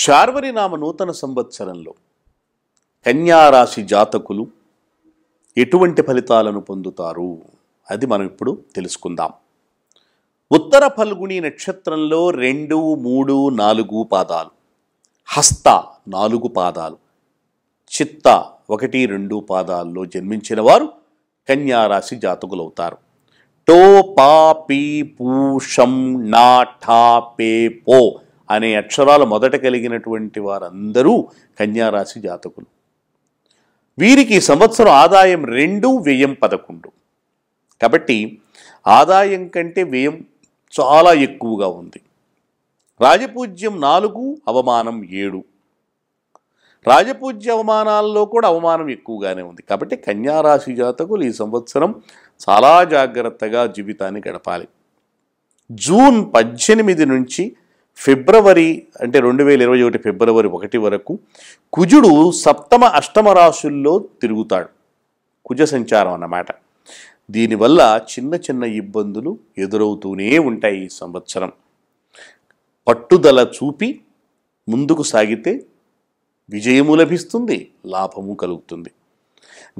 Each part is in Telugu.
శార్వరి నామ నూతన సంవత్సరంలో కన్యారాశి జాతకులు ఎటువంటి ఫలితాలను పొందుతారు అది మనం ఇప్పుడు తెలుసుకుందాం ఉత్తర ఫల్గుణి నక్షత్రంలో రెండు మూడు నాలుగు పాదాలు హస్త నాలుగు పాదాలు చిత్త ఒకటి రెండు పాదాల్లో జన్మించిన వారు కన్యారాశి జాతకులవుతారు టో పా పీ పూ షం నా ఠా పే పో అనే అక్షరాలు మొదట కలిగినటువంటి వారందరూ కన్యారాశి జాతకులు వీరికి సంవత్సరం ఆదాయం రెండు వ్యయం పదకొండు కాబట్టి ఆదాయం కంటే వ్యయం చాలా ఎక్కువగా ఉంది రాజపూజ్యం నాలుగు అవమానం ఏడు రాజపూజ్య అవమానాల్లో కూడా అవమానం ఎక్కువగానే ఉంది కాబట్టి కన్యారాశి జాతకులు ఈ సంవత్సరం చాలా జాగ్రత్తగా జీవితాన్ని గడపాలి జూన్ పద్దెనిమిది నుంచి ఫిబ్రవరి అంటే రెండు వేల ఇరవై ఒకటి ఫిబ్రవరి ఒకటి వరకు కుజుడు సప్తమ అష్టమ రాశుల్లో తిరుగుతాడు కుజ సంచారం అన్నమాట దీనివల్ల చిన్న చిన్న ఇబ్బందులు ఎదురవుతూనే ఉంటాయి ఈ సంవత్సరం పట్టుదల చూపి ముందుకు సాగితే విజయము లభిస్తుంది లాభము కలుగుతుంది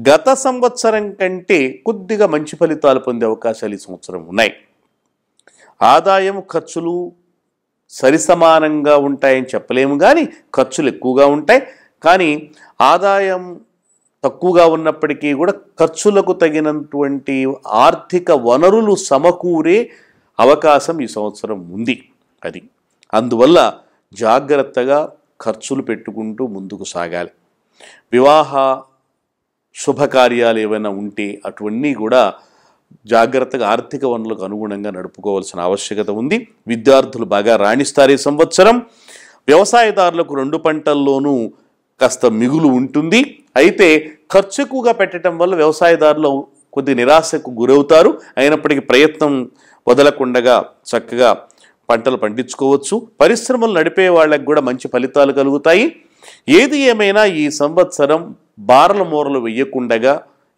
గత సంవత్సరం కంటే కొద్దిగా మంచి ఫలితాలు పొందే అవకాశాలు ఈ సంవత్సరం ఉన్నాయి ఆదాయం ఖర్చులు సరిసమానంగా ఉంటాయని చెప్పలేము కానీ ఖర్చులు ఎక్కువగా ఉంటాయి కానీ ఆదాయం తక్కువగా ఉన్నప్పటికీ కూడా ఖర్చులకు తగినటువంటి ఆర్థిక వనరులు సమకూరే అవకాశం ఈ సంవత్సరం ఉంది అది అందువల్ల జాగ్రత్తగా ఖర్చులు పెట్టుకుంటూ ముందుకు సాగాలి వివాహ శుభకార్యాలు ఏమైనా ఉంటే అటువన్నీ కూడా జాగ్రత్తగా ఆర్థిక వనరులకు అనుగుణంగా నడుపుకోవాల్సిన ఆవశ్యకత ఉంది విద్యార్థులు బాగా రాణిస్తారు ఈ సంవత్సరం వ్యవసాయదారులకు రెండు పంటల్లోనూ కాస్త మిగులు ఉంటుంది అయితే ఖర్చు ఎక్కువగా పెట్టడం వల్ల వ్యవసాయదారులు కొద్ది నిరాశకు గురవుతారు అయినప్పటికీ ప్రయత్నం వదలకుండగా చక్కగా పంటలు పండించుకోవచ్చు పరిశ్రమలు నడిపే వాళ్ళకు కూడా మంచి ఫలితాలు కలుగుతాయి ఏది ఏమైనా ఈ సంవత్సరం బారల మూరలు వెయ్యకుండగా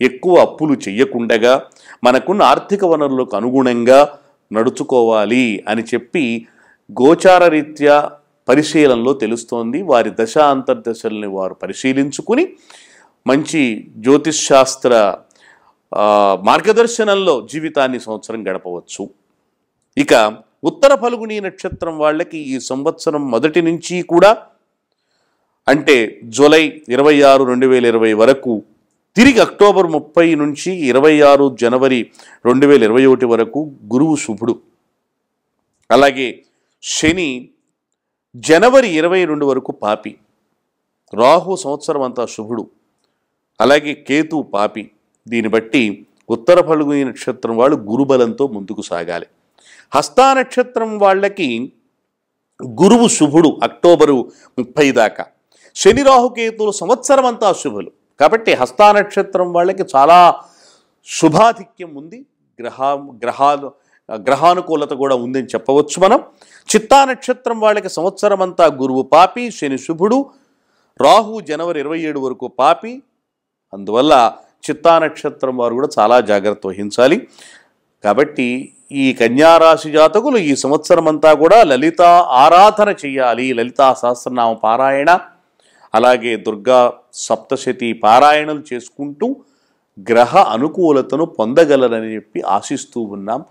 ఎక్కువ అప్పులు చెయ్యకుండగా మనకున్న ఆర్థిక వనరులకు అనుగుణంగా నడుచుకోవాలి అని చెప్పి గోచారరీత్యా పరిశీలనలో తెలుస్తోంది వారి దశ అంతర్దశల్ని వారు పరిశీలించుకుని మంచి జ్యోతిష్శాస్త్ర మార్గదర్శనంలో జీవితాన్ని సంవత్సరం గడపవచ్చు ఇక ఉత్తర ఫలుగుని నక్షత్రం వాళ్ళకి ఈ సంవత్సరం మొదటి నుంచి కూడా అంటే జూలై ఇరవై ఆరు రెండు వేల ఇరవై వరకు తిరిగి అక్టోబర్ ముప్పై నుంచి ఇరవై ఆరు జనవరి రెండు వేల ఇరవై ఒకటి వరకు గురువు శుభుడు అలాగే శని జనవరి ఇరవై రెండు వరకు పాపి రాహు సంవత్సరం అంతా శుభుడు అలాగే కేతు పాపి దీన్ని బట్టి ఉత్తర ఫలుగు నక్షత్రం వాళ్ళు గురుబలంతో ముందుకు సాగాలి హస్తా నక్షత్రం వాళ్ళకి గురువు శుభుడు అక్టోబరు ముప్పై దాకా శని రాహుకేతులు సంవత్సరం అంతా శుభులు కాబట్టి హస్తానక్షత్రం వాళ్ళకి చాలా శుభాధిక్యం ఉంది గ్రహ గ్రహాలు గ్రహానుకూలత కూడా ఉందని చెప్పవచ్చు మనం చిత్తా నక్షత్రం వాళ్ళకి సంవత్సరం అంతా గురువు పాపి శని శుభుడు రాహు జనవరి ఇరవై ఏడు వరకు పాపి అందువల్ల చిత్తా నక్షత్రం వారు కూడా చాలా జాగ్రత్త వహించాలి కాబట్టి ఈ కన్యారాశి జాతకులు ఈ సంవత్సరం అంతా కూడా లలిత ఆరాధన చేయాలి లలితా సహస్రనామ పారాయణ అలాగే దుర్గా సప్తశతి పారాయణలు చేసుకుంటూ గ్రహ అనుకూలతను పొందగలరని చెప్పి ఆశిస్తూ ఉన్నాం